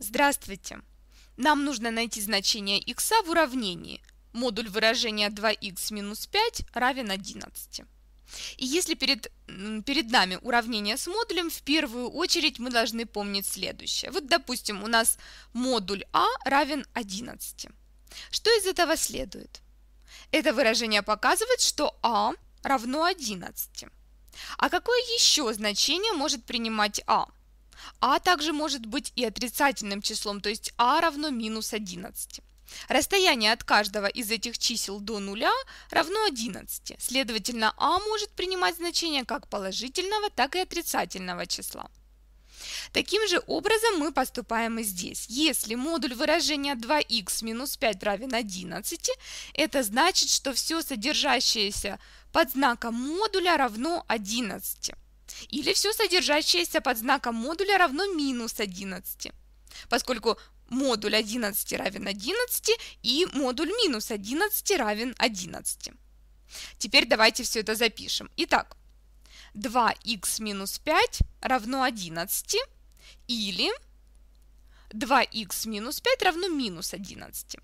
Здравствуйте! Нам нужно найти значение x в уравнении. Модуль выражения 2x минус 5 равен 11. И если перед, перед нами уравнение с модулем, в первую очередь мы должны помнить следующее. Вот, допустим, у нас модуль А равен 11. Что из этого следует? Это выражение показывает, что А равно 11. А какое еще значение может принимать А? а также может быть и отрицательным числом, то есть а равно минус 11. Расстояние от каждого из этих чисел до нуля равно 11. Следовательно, а может принимать значение как положительного, так и отрицательного числа. Таким же образом мы поступаем и здесь. Если модуль выражения 2х минус 5 равен 11, это значит, что все содержащееся под знаком модуля равно 11. Или все содержащееся под знаком модуля равно минус 11, поскольку модуль 11 равен 11 и модуль минус 11 равен 11. Теперь давайте все это запишем. Итак, 2х минус 5 равно 11 или 2х минус 5 равно минус 11.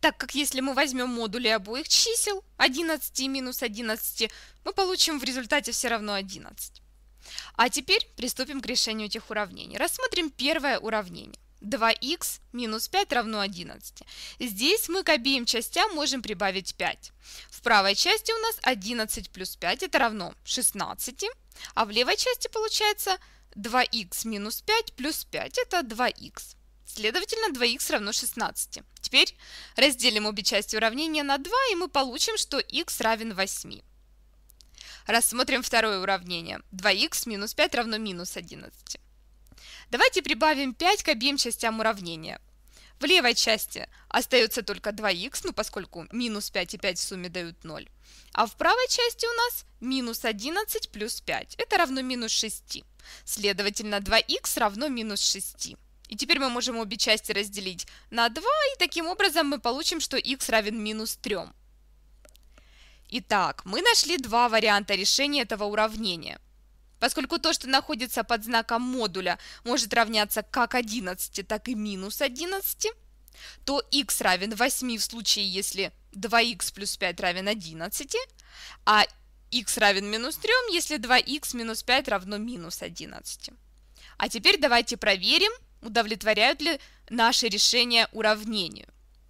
Так как если мы возьмем модули обоих чисел 11 и минус 11, мы получим в результате все равно 11. А теперь приступим к решению этих уравнений. Рассмотрим первое уравнение. 2х минус 5 равно 11. Здесь мы к обеим частям можем прибавить 5. В правой части у нас 11 плюс 5 это равно 16, а в левой части получается 2х минус 5 плюс 5 это 2х. Следовательно, 2х равно 16. Теперь разделим обе части уравнения на 2, и мы получим, что х равен 8. Рассмотрим второе уравнение. 2х минус 5 равно минус 11. Давайте прибавим 5 к обеим частям уравнения. В левой части остается только 2х, ну поскольку минус 5 и 5 в сумме дают 0. А в правой части у нас минус 11 плюс 5. Это равно минус 6. Следовательно, 2х равно минус 6. И теперь мы можем обе части разделить на 2, и таким образом мы получим, что х равен минус 3. Итак, мы нашли два варианта решения этого уравнения. Поскольку то, что находится под знаком модуля, может равняться как 11, так и минус 11, то x равен 8 в случае, если 2x плюс 5 равен 11, а x равен минус 3, если 2x минус 5 равно минус 11. А теперь давайте проверим, удовлетворяют ли наши решения уравнению.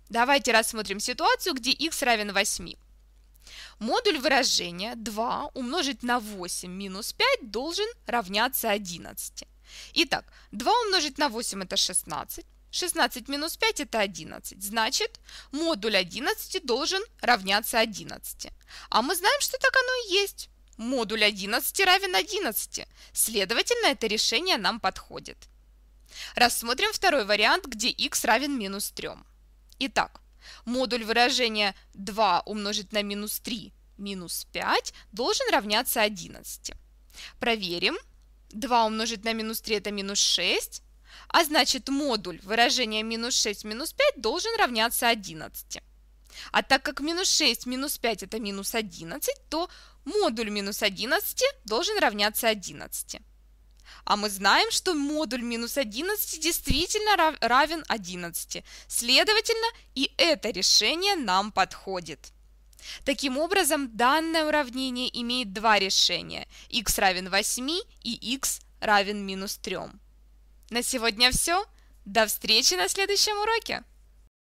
Давайте рассмотрим ситуацию, где x равен 8. Модуль выражения 2 умножить на 8 минус 5 должен равняться 11. Итак, 2 умножить на 8 это 16, 16 минус 5 это 11, значит модуль 11 должен равняться 11. А мы знаем, что так оно и есть. Модуль 11 равен 11, следовательно это решение нам подходит. Рассмотрим второй вариант, где x равен минус 3. Итак, Модуль выражения 2 умножить на минус 3 минус 5 должен равняться 11. Проверим. 2 умножить на минус 3 это минус 6, а значит модуль выражения минус 6 минус 5 должен равняться 11. А так как минус 6 минус 5 это минус 11, то модуль минус 11 должен равняться 11. А мы знаем, что модуль минус 11 действительно равен 11. Следовательно, и это решение нам подходит. Таким образом, данное уравнение имеет два решения – x равен 8 и x равен минус 3. На сегодня все. До встречи на следующем уроке!